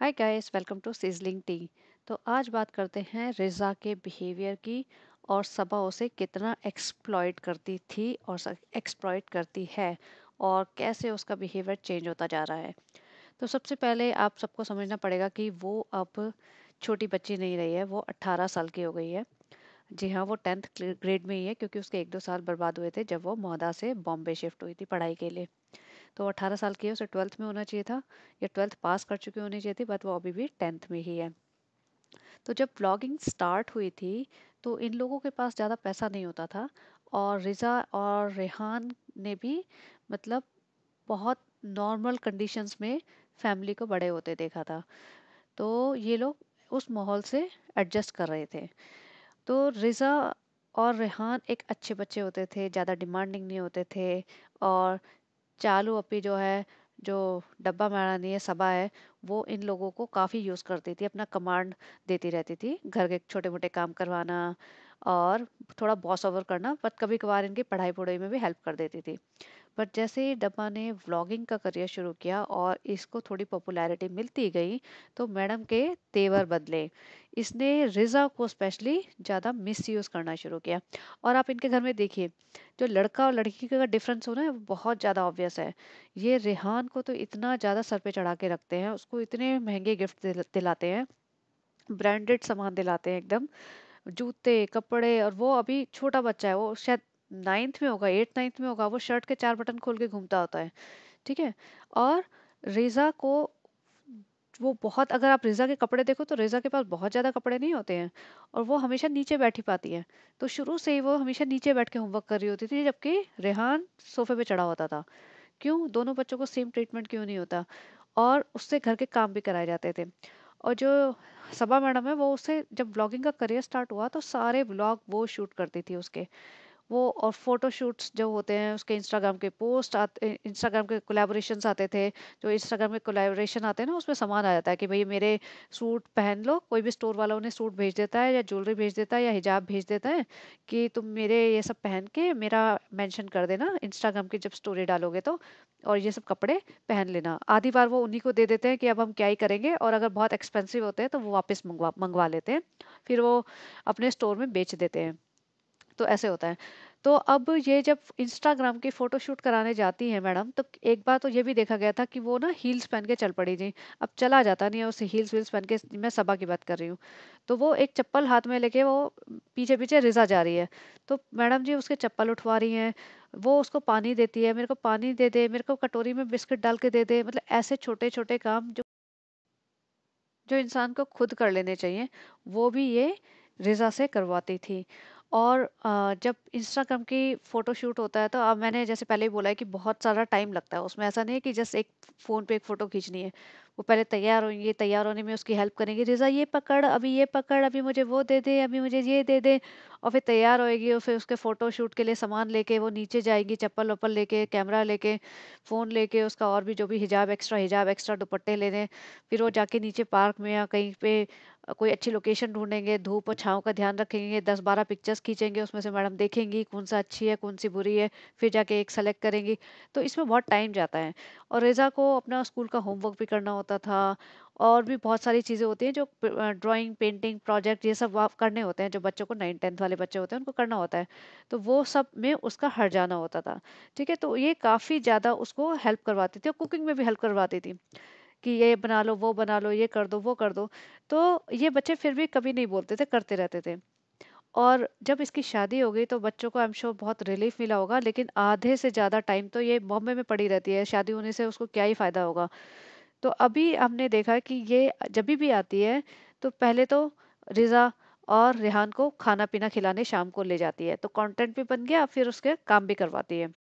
Hi guys welcome to sizzling tea तो आज बात करते हैं रिजा के बिहेवियर की और सबा उसे कितना एक्सप्लॉयट करती थी और एक्सप्लॉयट करती है और कैसे उसका बिहेवियर चेंज होता जा रहा है तो सबसे पहले आप सबको समझना पड़ेगा कि वो अब छोटी बच्ची नहीं रही है वो 18 साल की हो गई है जी हाँ वो टेंथ ग्रेड में ही है क्योंकि उसके एक दो साल बर्बाद हुए थे जब वो मोहदा से बॉम्बे शिफ्ट हुई थी पढ़ाई के लिए तो अठारह साल की है उसे ट्वेल्थ में होना चाहिए था या ट्वेल्थ पास कर चुके होने चाहिए थी बट वो अभी भी टेंथ में ही है तो जब ब्लॉगिंग स्टार्ट हुई थी तो इन लोगों के पास ज़्यादा पैसा नहीं होता था और रिज़ा और रेहान ने भी मतलब बहुत नॉर्मल कंडीशंस में फैमिली को बड़े होते देखा था तो ये लोग उस माहौल से एडजस्ट कर रहे थे तो रिज़ा और रेहान एक अच्छे बच्चे होते थे ज़्यादा डिमांडिंग नहीं होते थे और चालू अपी जो है जो डब्बा मारानी है सभा है वो इन लोगों को काफ़ी यूज़ करती थी अपना कमांड देती रहती थी घर के छोटे मोटे काम करवाना और थोड़ा बॉस ओवर करना बट कभी कभार इनकी पढ़ाई पढ़ाई में भी हेल्प कर देती थी बट जैसे ही डब्बा ने व्लॉगिंग का करियर शुरू किया और इसको थोड़ी पॉपुलैरिटी मिलती गई तो मैडम के तेवर बदले इसने रिज़ा को स्पेशली ज़्यादा मिसयूज़ करना शुरू किया और आप इनके घर में देखिए जो लड़का और लड़की का डिफरेंस होना ना वो बहुत ज़्यादा ऑब्वियस है ये रेहान को तो इतना ज़्यादा सर पे चढ़ा के रखते हैं उसको इतने महंगे गिफ्ट दिलाते हैं ब्रांडेड सामान दिलाते हैं एकदम जूते, कपड़े और वो अभी छोटा बच्चा है, वो शायद नाइन्थ में होगा, एट नाइन्थ में होगा, वो शर्ट के चार बटन खोल के घूमता होता है, ठीक है? और रीज़ा को वो बहुत अगर आप रेजा के कपड़े देखो तो रेजा के पास बहुत ज़्यादा कपड़े नहीं होते हैं और वो हमेशा नीचे बैठ ही पाती है। तो शुरू से ही वो हमेशा नीचे बैठ के होमवर्क कर रही होती थी, जबकि रेहान सोफ़े पे चढ़ा होता था। क्यों? दोनों बच्चों को सेम ट्रीटमेंट क्यों नहीं होता? और उससे घर के काम भी कराए जाते थे और जो सबा मैडम है वो उसे जब ब्लॉगिंग का करियर स्टार्ट हुआ तो सारे ब्लॉग वो शूट करती थी उसके वो और फ़ोटोशूट्स जो होते हैं उसके इंस्टाग्राम के पोस्ट आते इंस्टाग्राम के कोलैबोरेशंस आते थे जो इंस्टाग्राम के कोलेब्रेशन आते हैं ना उसमें सामान आ जाता है कि भाई मेरे सूट पहन लो कोई भी स्टोर वाला उन्हें सूट भेज देता है या ज्वेलरी भेज देता है या हिजाब भेज देता है कि तुम मेरे ये सब पहन के मेरा मैंशन कर देना इंस्टाग्राम की जब स्टोरी डालोगे तो और ये सब कपड़े पहन लेना आधी बार वो उन्हीं को दे देते हैं कि अब हम क्या ही करेंगे और अगर बहुत एक्सपेंसिव होते हैं तो वो वापस मंगवा मंगवा लेते हैं फिर वो अपने स्टोर में बेच देते हैं तो ऐसे होता है। तो अब ये जब इंस्टाग्राम की फ़ोटोशूट कराने जाती हैं मैडम, तो एक बार तो ये भी देखा गया था कि वो ना हील्स पहन के चल पड़ी थी अब चला जाता नहीं है उसे हील्स-वील्स पहन के मैं सभा की बात कर रही हूँ। तो वो एक चप्पल हाथ में लेके वो पीछे-पीछे रिजा जा रही है। तो मैडम जी उसके चप्पल उठवा रही हैं, वो उसको पानी देती है, "मेरे को पानी दे दे, मेरे को कटोरी में बिस्किट डाल के दे दे।" मतलब ऐसे छोटे-छोटे काम जो जो इंसान को खुद कर लेने चाहिए, वो भी ये रिजा से करवाती थी। और जब इंस्टाग्राम की फ़ोटो शूट होता है तो अब मैंने जैसे पहले ही बोला है कि बहुत सारा टाइम लगता है उसमें ऐसा नहीं है कि जस्ट एक फ़ोन पे एक फ़ोटो खींचनी है वो पहले तैयार होंगे तैयार होने में उसकी हेल्प करेंगे रिज़ा ये पकड़ अभी ये पकड़ अभी मुझे वो दे दे अभी मुझे ये दे दे और फिर तैयार होएगी और फिर उसके फ़ोटोशूट के लिए सामान लेके वो नीचे जाएगी चप्पल वप्पल लेके कैमरा लेके फ़ोन लेके उसका और भी जो भी हिजाब एक्स्ट्रा हिजाब एक्स्ट्रा दुपट्टे लेने फिर वो जाके नीचे पार्क में या कहीं पर कोई अच्छी लोकेशन ढूंढेंगे धूप और छाँव का ध्यान रखेंगे दस बारह पिक्चर्स खींचेंगे उसमें से मैडम देखेंगी कौन सा अच्छी है कौन सी बुरी है फिर जाके एक सेलेक्ट करेंगी तो इसमें बहुत टाइम जाता है और रेज़ा को अपना स्कूल का होमवर्क भी करना होता था और भी बहुत सारी चीज़ें होती हैं जो ड्राइंग पेंटिंग प्रोजेक्ट ये सब वाप करने होते हैं जो बच्चों को नाइन टेंथ वाले बच्चे होते हैं उनको करना होता है तो वो सब में उसका हट जाना होता था ठीक है तो ये काफ़ी ज़्यादा उसको हेल्प करवाती थी और कुकिंग में भी हेल्प करवाती थी कि ये बना लो, वो बना लो, ये कर दो, वो कर दो। तो ये बच्चे फिर भी कभी नहीं बोलते थे, करते रहते थे। और जब इसकी शादी हो गई तो बच्चों को आई एम श्योर बहुत रिलीफ़ मिला होगा लेकिन आधे से ज़्यादा टाइम तो ये बॉम्बे में पड़ी रहती है, शादी होने से उसको क्या ही फ़ायदा होगा। तो अभी हमने देखा कि ये जब भी आती है तो पहले तो रिज़ा और रिहान को खाना-पीना खिलाने शाम को ले जाती है। तो कंटेंट भी बन गया, फिर उसके काम भी करवाती है।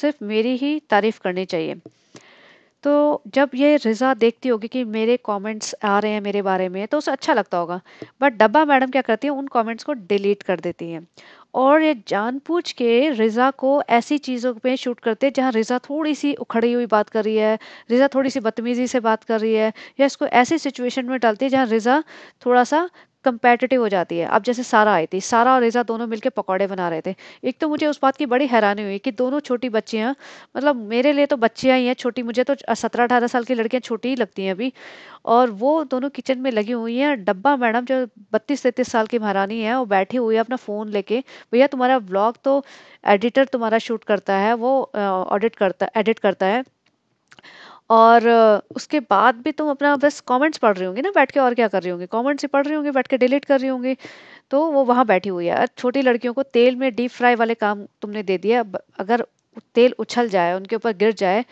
सिर्फ मेरी ही तारीफ़ करनी चाहिए तो जब ये रिज़ा देखती होगी कि मेरे कमेंट्स आ रहे हैं मेरे बारे में तो उसे अच्छा लगता होगा बट डब्बा मैडम क्या करती है उन कमेंट्स को डिलीट कर देती है और ये जानबूझ के रिज़ा को ऐसी चीज़ों पे शूट करते हैं जहाँ रिज़ा थोड़ी सी उखड़ी हुई बात कर रही है रिज़ा थोड़ी सी बदतमीज़ी से बात कर रही है या इसको ऐसी सिचुएशन में डालती है जहाँ रिज़ा थोड़ा सा कंपेटिटिव हो जाती है अब जैसे सारा आई थी सारा और रिजा दोनों मिलकर पकौड़े बना रहे थे एक तो मुझे उस बात की बड़ी हैरानी हुई कि दोनों छोटी बच्चियाँ मतलब मेरे लिए तो बच्चियाँ ही हैं छोटी मुझे तो सत्रह अठारह साल की लड़कियाँ छोटी ही लगती हैं अभी और वो दोनों किचन में लगी हुई हैं डब्बा मैडम जो बत्तीस तैतीस साल की महारानी है वो बैठी हुई है अपना फ़ोन लेके भैया तुम्हारा ब्लॉग तो एडिटर तुम्हारा शूट करता है वो ऑडिट करता एडिट करता है और उसके बाद भी तुम अपना बस कमेंट्स पढ़ रही होंगी ना बैठ के और क्या कर रही होंगी कमेंट्स ही पढ़ रही होंगी बैठ के डिलीट कर रही होंगी तो वो वहाँ बैठी हुई है छोटी लड़कियों को तेल में डीप फ्राई वाले काम तुमने दे दिया अगर तेल उछल जाए उनके ऊपर गिर जाए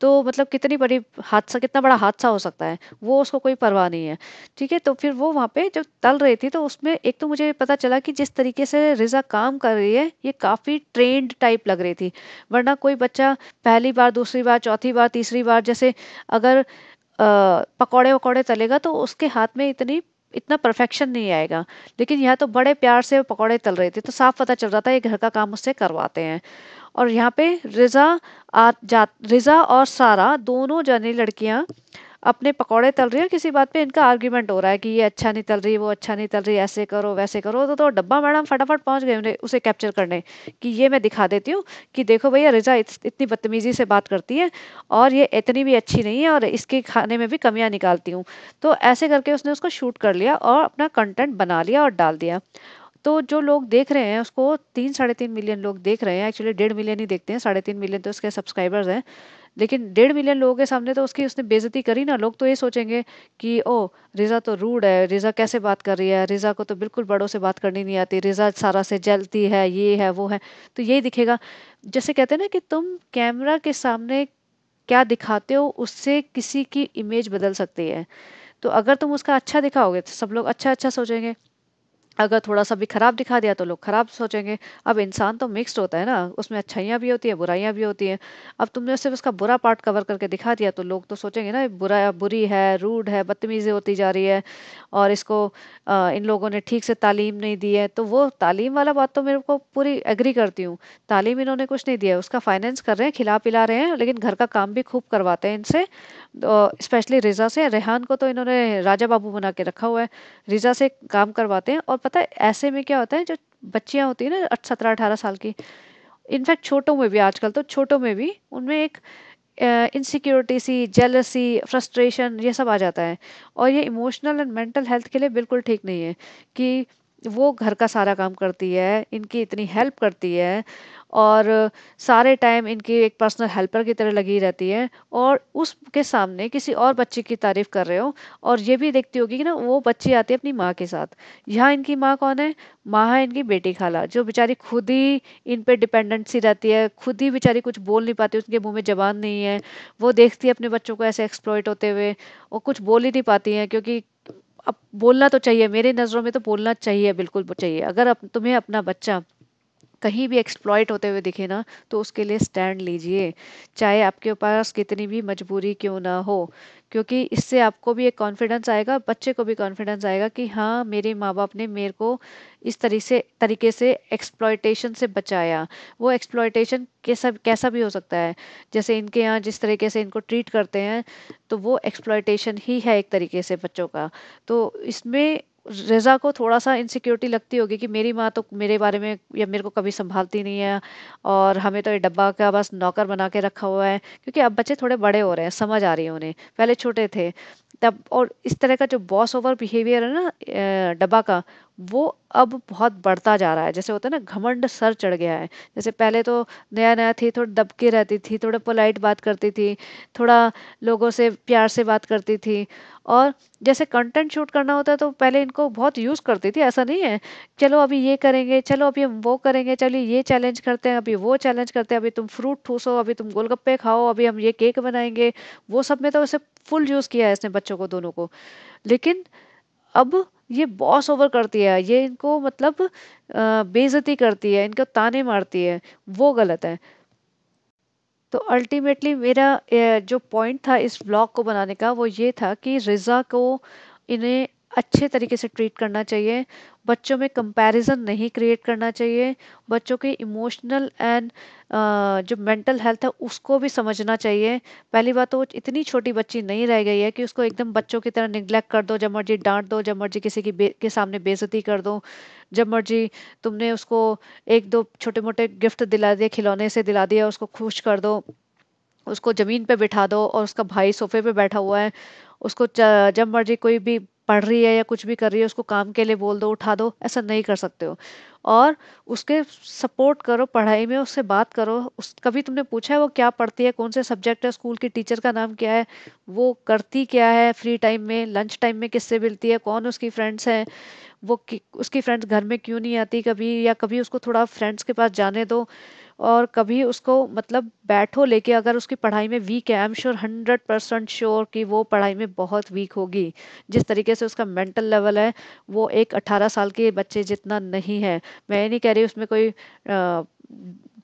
तो मतलब कितनी बड़ी हादसा कितना बड़ा हादसा हो सकता है वो उसको कोई परवाह नहीं है ठीक है तो फिर वो वहाँ पे जब तल रही थी तो उसमें एक तो मुझे पता चला कि जिस तरीके से रिजा काम कर रही है ये काफ़ी ट्रेंड टाइप लग रही थी वरना कोई बच्चा पहली बार दूसरी बार चौथी बार तीसरी बार जैसे अगर पकौड़े वकौड़े तलेगा तो उसके हाथ में इतनी इतना परफेक्शन नहीं आएगा लेकिन यहाँ तो बड़े प्यार से पकौड़े तल रहे थे तो साफ पता चल रहा था ये घर का काम उससे करवाते हैं और यहाँ पे रिज़ा आ जा रिज़ा और सारा दोनों जने लड़कियाँ अपने पकौड़े तल रही हैं किसी बात पे इनका आर्ग्यूमेंट हो रहा है कि ये अच्छा नहीं तल रही वो अच्छा नहीं तल रही ऐसे करो वैसे करो तो, तो डब्बा मैडम फटाफट पहुंच गए उन्हें उसे कैप्चर करने कि ये मैं दिखा देती हूँ कि देखो भैया रिजा इत, इतनी बदतमीजी से बात करती है और ये इतनी भी अच्छी नहीं है और इसके खाने में भी कमियाँ निकालती हूँ तो ऐसे करके उसने उसको शूट कर लिया और अपना कंटेंट बना लिया और डाल दिया तो जो लोग देख रहे हैं उसको तीन साढ़े तीन मिलियन लोग देख रहे हैं एक्चुअली डेढ़ मिलियन ही देखते हैं साढ़े तीन मिलियन तो उसके सब्सक्राइबर्स हैं लेकिन डेढ़ मिलियन लोगों के सामने तो उसकी उसने बेजती करी ना लोग तो ये सोचेंगे कि ओ रिज़ा तो रूड है रिज़ा कैसे बात कर रही है रिज़ा को तो बिल्कुल बड़ों से बात करनी नहीं आती रिज़ा सारा से जलती है ये है वो है तो यही दिखेगा जैसे कहते हैं ना कि तुम कैमरा के सामने क्या दिखाते हो उससे किसी की इमेज बदल सकती है तो अगर तुम उसका अच्छा दिखाओगे तो सब लोग अच्छा अच्छा सोचेंगे अगर थोड़ा सा भी खराब दिखा दिया तो लोग खराब सोचेंगे अब इंसान तो मिक्स्ड होता है ना उसमें अच्छाइयाँ भी होती हैं बुराइयाँ भी होती हैं अब तुमने सिर्फ उसका बुरा पार्ट कवर करके दिखा दिया तो लोग तो सोचेंगे ना बुरा बुरी है रूड है बदतमीज़ी होती जा रही है और इसको आ, इन लोगों ने ठीक से तालीम नहीं दी है तो वो तालीम वाला बात तो मेरे को पूरी एग्री करती हूँ तालीम इन्होंने कुछ नहीं दिया है उसका फाइनेंस कर रहे हैं खिला पिला रहे हैं लेकिन घर का काम भी खूब करवाते हैं इनसे स्पेशली तो रिज़ा से रेहान को तो इन्होंने राजा बाबू बना के रखा हुआ है रिज़ा से काम करवाते हैं और पता है ऐसे में क्या होता है जो बच्चियाँ होती हैं ना सत्रह अठारह साल की इनफैक्ट छोटों में भी आजकल तो छोटों में भी उनमें एक इनसिक्योरिटी सी जेलसी फ्रस्ट्रेशन ये सब आ जाता है और ये इमोशनल एंड मेंटल हेल्थ के लिए बिल्कुल ठीक नहीं है कि वो घर का सारा काम करती है इनकी इतनी हेल्प करती है और सारे टाइम इनकी एक पर्सनल हेल्पर की तरह लगी रहती है और उसके सामने किसी और बच्चे की तारीफ कर रहे हो और ये भी देखती होगी कि ना वो बच्ची आती है अपनी माँ के साथ यहाँ इनकी माँ कौन है माँ है इनकी बेटी खाला जो बेचारी खुद ही इन पर डिपेंडेंट सी रहती है खुद ही बेचारी कुछ बोल नहीं पाती उनके मुँह में जबान नहीं है वो देखती है अपने बच्चों को ऐसे एक्सप्लोइट होते हुए और कुछ बोल ही नहीं पाती हैं क्योंकि अब बोलना तो चाहिए मेरे नज़रों में तो बोलना चाहिए बिल्कुल चाहिए अगर अप तुम्हें अपना बच्चा कहीं भी एक्सप्लॉयट होते हुए दिखे ना तो उसके लिए स्टैंड लीजिए चाहे आपके पास कितनी भी मजबूरी क्यों ना हो क्योंकि इससे आपको भी एक कॉन्फिडेंस आएगा बच्चे को भी कॉन्फिडेंस आएगा कि हाँ मेरे माँ बाप ने मेरे को इस तरीके से तरीके से एक्सप्लॉयटेशन से बचाया वो एक्सप्लॉयटेशन कैसा कैसा भी हो सकता है जैसे इनके यहाँ जिस तरीके से इनको ट्रीट करते हैं तो वो एक्सप्लॉयटेशन ही है एक तरीके से बच्चों का तो इसमें रज़ा को थोड़ा सा इनसिक्योरिटी लगती होगी कि मेरी माँ तो मेरे बारे में या मेरे को कभी संभालती नहीं है और हमें तो ये डब्बा का बस नौकर बना के रखा हुआ है क्योंकि अब बच्चे थोड़े बड़े हो रहे हैं समझ आ रही है उन्हें पहले छोटे थे तब और इस तरह का जो बॉस ओवर बिहेवियर है ना डब्बा का वो अब बहुत बढ़ता जा रहा है जैसे होता है ना घमंड सर चढ़ गया है जैसे पहले तो नया नया थी थोड़ी दबके रहती थी थोड़ा पोलाइट बात करती थी थोड़ा लोगों से प्यार से बात करती थी और जैसे कंटेंट शूट करना होता है तो पहले इनको बहुत यूज़ करती थी ऐसा नहीं है चलो अभी ये करेंगे चलो अभी हम वो करेंगे चलिए ये चैलेंज करते हैं अभी वो चैलेंज करते हैं अभी तुम फ्रूट ठूसो अभी तुम गोलगप्पे खाओ अभी हम ये केक बनाएंगे वो सब में तो उसे फुल यूज़ किया है इसने बच्चों को दोनों को लेकिन अब ये बॉस ओवर करती है ये इनको मतलब बेजती करती है इनको ताने मारती है वो गलत है तो अल्टीमेटली मेरा जो पॉइंट था इस ब्लॉग को बनाने का वो ये था कि रिज़ा को इन्हें अच्छे तरीके से ट्रीट करना चाहिए बच्चों में कंपैरिजन नहीं क्रिएट करना चाहिए बच्चों के इमोशनल एंड जो मेंटल हेल्थ है उसको भी समझना चाहिए पहली बात तो इतनी छोटी बच्ची नहीं रह गई है कि उसको एकदम बच्चों की तरह निग्लेक्ट कर दो जब मर्जी डांट दो जब मर्जी किसी की के सामने बेज़ती कर दो जब मर्जी तुमने उसको एक दो छोटे मोटे गिफ्ट दिला दिए खिलौने से दिला दिया उसको खुश कर दो उसको ज़मीन पे बिठा दो और उसका भाई सोफे पे बैठा हुआ है उसको जब मर्जी कोई भी पढ़ रही है या कुछ भी कर रही है उसको काम के लिए बोल दो उठा दो ऐसा नहीं कर सकते हो और उसके सपोर्ट करो पढ़ाई में उससे बात करो उस कभी तुमने पूछा है वो क्या पढ़ती है कौन से सब्जेक्ट है स्कूल की टीचर का नाम क्या है वो करती क्या है फ्री टाइम में लंच टाइम में किससे मिलती है कौन उसकी फ्रेंड्स हैं वो उसकी फ्रेंड्स घर में क्यों नहीं आती कभी या कभी उसको थोड़ा फ्रेंड्स के पास जाने दो और कभी उसको मतलब बैठो लेके अगर उसकी पढ़ाई में वीक है I am sure hundred percent sure कि वो पढ़ाई में बहुत वीक होगी जिस तरीके से उसका मेंटल लेवल है वो एक अट्ठारह साल के बच्चे जितना नहीं है मैं नहीं कह रही उसमें कोई आ,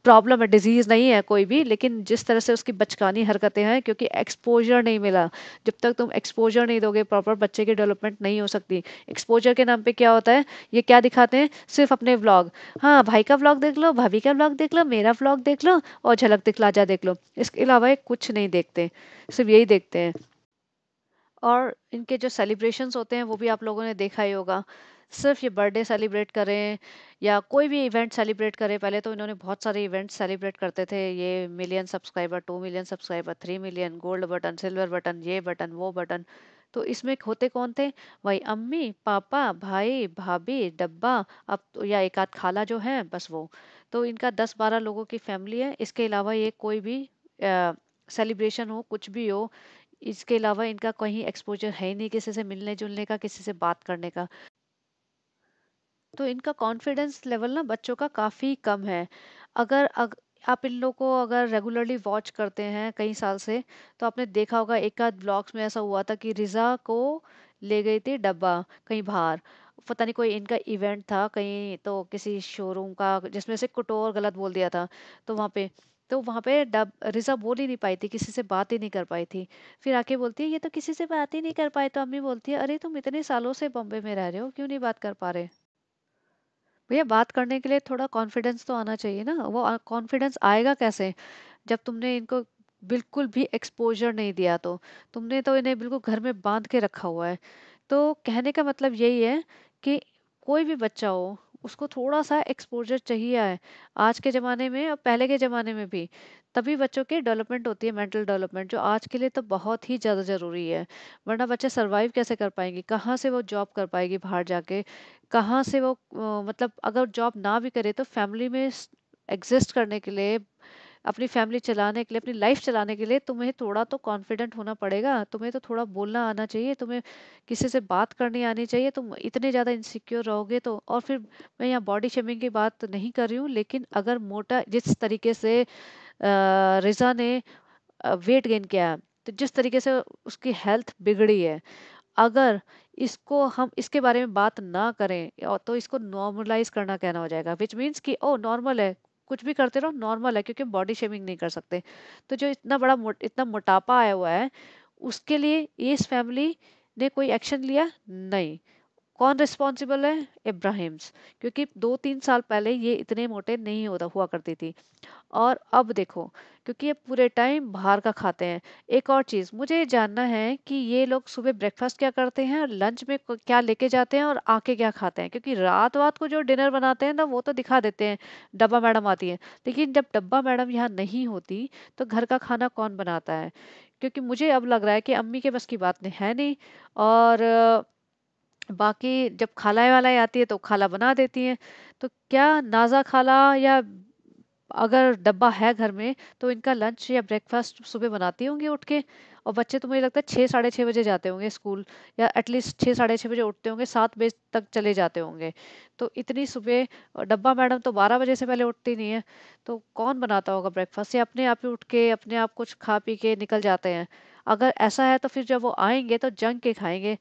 प्रॉब्लम है डिजीज़ नहीं है कोई भी लेकिन जिस तरह से उसकी बचकानी हरकतें हैं क्योंकि एक्सपोजर नहीं मिला जब तक तुम एक्सपोजर नहीं दोगे प्रॉपर बच्चे की डेवलपमेंट नहीं हो सकती एक्सपोजर के नाम पे क्या होता है ये क्या दिखाते हैं सिर्फ अपने व्लॉग हाँ भाई का व्लॉग देख लो भाभी का व्लॉग देख लो मेरा व्लॉग देख लो और झलक दिखला जा देख लो इसके अलावा कुछ नहीं देखते सिर्फ यही देखते हैं और इनके जो सेलिब्रेशंस होते हैं वो भी आप लोगों ने देखा ही होगा सिर्फ ये बर्थडे सेलिब्रेट करें या कोई भी इवेंट सेलिब्रेट करें पहले तो इन्होंने बहुत सारे इवेंट सेलिब्रेट करते थे ये million subscriber two million subscriber three million gold button silver button ये बटन वो बटन तो इसमें होते कौन थे वही अम्मी पापा भाई भाभी डब्बा अब तो या एक आध खाला जो है बस वो तो इनका दस बारह लोगों की फैमिली है इसके अलावा ये कोई भी सेलिब्रेशन हो कुछ भी हो इसके अलावा इनका कहीं एक्सपोजर है ही नहीं किसी से मिलने जुलने का किसी से बात करने का तो इनका कॉन्फिडेंस लेवल ना बच्चों का काफ़ी कम है अगर अग, आप इन लोगों को अगर रेगुलरली वॉच करते हैं कई साल से तो आपने देखा होगा एक आध ब्लॉग्स में ऐसा हुआ था कि रिज़ा को ले गई थी डब्बा कहीं बाहर पता नहीं कोई इनका इवेंट था कहीं तो किसी शोरूम का जिसमें से कुटोर गलत बोल दिया था तो वहाँ पे तो वहाँ पे डब रिज़ा बोल ही नहीं पाई थी, किसी से बात ही नहीं कर पाई थी। फिर आके बोलती है, "ये तो किसी से बात ही नहीं कर पाए" तो अम्मी बोलती है, "अरे! तुम इतने सालों से बॉम्बे में रह रहे हो, क्यों नहीं बात कर पा रहे?" भैया बात करने के लिए थोड़ा कॉन्फिडेंस तो आना चाहिए ना, वो कॉन्फिडेंस आएगा कैसे? जब तुमने इनको बिल्कुल भी एक्सपोज़र नहीं दिया तो। तुमने तो इन्हें बिल्कुल घर में बांध के रखा हुआ है। तो कहने का मतलब यही है कि कोई भी बच्चा हो उसको थोड़ा-सा एक्सपोज़र चाहिए है। आज के ज़माने में और पहले के ज़माने में भी, तभी बच्चों की डेवलपमेंट होती है मेंटल डेवलपमेंट जो आज के लिए तो बहुत ही ज़्यादा ज़रूरी है। वरना बच्चे सर्वाइव कैसे कर पाएंगे कहाँ से वो जॉब कर पाएगी बाहर जाके? कहाँ से वो मतलब अगर जॉब ना भी करे तो फैमिली में एग्ज़िस्ट करने के लिए अपनी फैमिली चलाने के लिए अपनी लाइफ चलाने के लिए तुम्हें थोड़ा तो कॉन्फिडेंट होना पड़ेगा तुम्हें तो थोड़ा बोलना आना चाहिए तुम्हें किसी से बात करनी आनी चाहिए तुम इतने ज़्यादा इनसिक्योर रहोगे तो और फिर मैं यहाँ बॉडी शेमिंग की बात नहीं कर रही हूँ लेकिन अगर मोटा जिस तरीके से रिजा ने वेट गेन किया तो जिस तरीके से उसकी हेल्थ बिगड़ी है अगर इसको हम इसके बारे में बात ना करें तो इसको नॉर्मलाइज करना कहना हो जाएगा विच मीन्स कि ओ नॉर्मल है कुछ भी करते रहो नॉर्मल है क्योंकि बॉडी शेमिंग नहीं कर सकते तो जो इतना बड़ा मोट, इतना मोटापा आया हुआ है उसके लिए इस फैमिली ने कोई एक्शन लिया नहीं कौन रिस्पॉन्सिबल है इब्राहिम्स क्योंकि दो तीन साल पहले ये इतने मोटे नहीं होता हुआ करती थी और अब देखो क्योंकि ये पूरे टाइम बाहर का खाते हैं एक और चीज़ मुझे जानना है कि ये लोग सुबह ब्रेकफास्ट क्या करते हैं और लंच में क्या लेके जाते हैं और आके क्या खाते हैं क्योंकि रात वात को जो डिनर बनाते हैं ना वो तो दिखा देते हैं डब्बा मैडम आती है लेकिन जब डब्बा मैडम यहाँ नहीं होती तो घर का खाना कौन बनाता है क्योंकि मुझे अब लग रहा है कि अम्मी के बस की बात नहीं है नहीं और बाकी जब खालाएँ-वालाएँ आती है तो खाला बना देती हैं। तो क्या नाज़ा खाला या अगर डब्बा है घर में तो इनका लंच या ब्रेकफ़ास्ट सुबह बनाती होंगी उठ के और बच्चे तो मुझे लगता है छः साढ़े छः बजे जाते होंगे स्कूल या एटलीस्ट छः साढ़े छः बजे उठते होंगे सात बजे तक चले जाते होंगे। तो इतनी सुबह डब्बा मैडम तो बारह बजे से पहले उठती नहीं है। तो कौन बनाता होगा ब्रेकफ़ास्ट या अपने आप ही उठ के अपने आप कुछ खा पी के निकल जाते हैं। अगर ऐसा है तो फिर जब वो आएँगे तो जंग के खाएँगे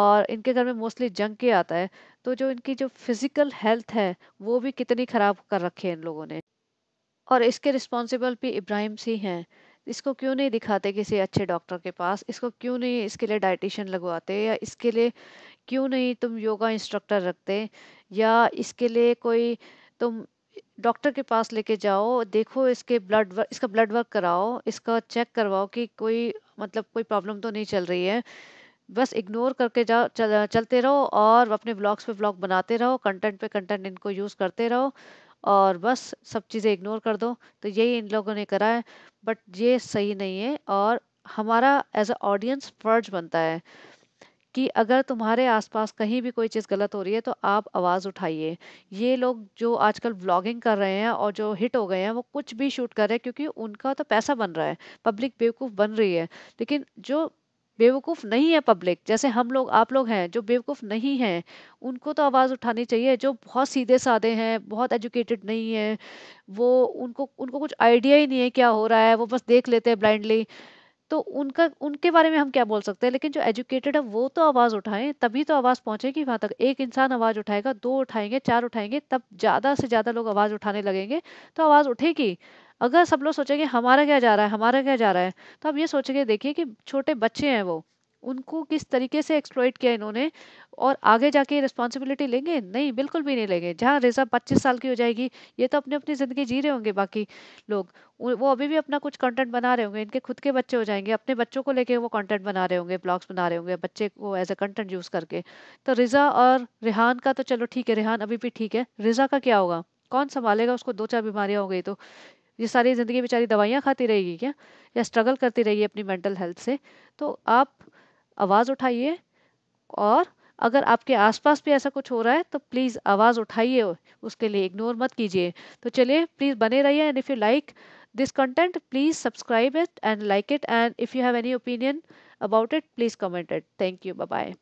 और इनके घर में मोस्टली जंक के आता है तो जो इनकी जो फिजिकल हेल्थ है वो भी कितनी ख़राब कर रखी है इन लोगों ने और इसके रिस्पॉन्सिबल भी इब्राहिम सी हैं इसको क्यों नहीं दिखाते किसी अच्छे डॉक्टर के पास इसको क्यों नहीं इसके लिए डाइटिशन लगवाते या इसके लिए क्यों नहीं तुम योगा इंस्ट्रक्टर रखते या इसके लिए कोई तुम डॉक्टर के पास लेके जाओ देखो इसके ब्लड वर्क इसका ब्लड वर्क कराओ इसका चेक करवाओ कि कोई मतलब कोई प्रॉब्लम तो नहीं चल रही है बस इग्नोर करके जाओ चल, चलते रहो और अपने ब्लॉग्स पे ब्लॉग बनाते रहो कंटेंट पे कंटेंट इनको यूज़ करते रहो और बस सब चीज़ें इग्नोर कर दो तो यही इन लोगों ने करा है बट ये सही नहीं है और हमारा एज अ ऑडियंस फर्ज बनता है कि अगर तुम्हारे आसपास कहीं भी कोई चीज़ गलत हो रही है तो आप आवाज़ उठाइए ये लोग जो आजकल व्लॉगिंग कर रहे हैं और जो हिट हो गए हैं वो कुछ भी शूट कर रहे हैं क्योंकि उनका तो पैसा बन रहा है पब्लिक बेवकूफ़ बन रही है लेकिन जो बेवकूफ़ नहीं है पब्लिक जैसे हम लोग आप लोग हैं जो बेवकूफ़ नहीं हैं उनको तो आवाज़ उठानी चाहिए जो बहुत सीधे साधे हैं बहुत एजुकेटेड नहीं है वो उनको उनको कुछ आइडिया ही नहीं है क्या हो रहा है वो बस देख लेते हैं ब्लाइंडली तो उनका उनके बारे में हम क्या बोल सकते हैं लेकिन जो एजुकेटेड है वो तो आवाज़ उठाएं तभी तो आवाज़ पहुंचेगी वहाँ तक एक इंसान आवाज़ उठाएगा दो उठाएंगे चार उठाएंगे तब ज़्यादा से ज़्यादा लोग आवाज़ उठाने लगेंगे तो आवाज़ उठेगी अगर सब लोग सोचेंगे हमारा क्या जा रहा है हमारा क्या जा रहा है तो आप ये सोचेंगे देखिए कि छोटे बच्चे हैं वो उनको किस तरीके से एक्सप्लोइट किया इन्होंने और आगे जाके रिस्पॉन्सिबिलिटी लेंगे नहीं बिल्कुल भी नहीं लेंगे जहाँ रेजा पच्चीस साल की हो जाएगी ये तो अपने अपनी ज़िंदगी जी रहे होंगे बाकी लोग वो अभी भी अपना कुछ कंटेंट बना रहे होंगे इनके खुद के बच्चे हो जाएंगे अपने बच्चों को लेके वो कंटेंट बना रहे होंगे ब्लॉग्स बना रहे होंगे बच्चे को एज ए कंटेंट यूज़ करके तो रिज़ा और रिहान का तो चलो ठीक है रिहान अभी भी ठीक है रिज़ा का क्या होगा कौन संभालेगा उसको दो चार बीमारियाँ हो गई तो ये सारी ज़िंदगी बेचारी दवाइयाँ खाती रहेगी क्या या स्ट्रगल करती रहेगी अपनी मेंटल हेल्थ से तो आप आवाज़ उठाइए और अगर आपके आसपास भी ऐसा कुछ हो रहा है तो प्लीज़ आवाज़ उठाइए उसके लिए इग्नोर मत कीजिए तो चलिए प्लीज़ बने रहिए and if you like this content please subscribe it and like it and if you have any opinion about it please comment it thank you bye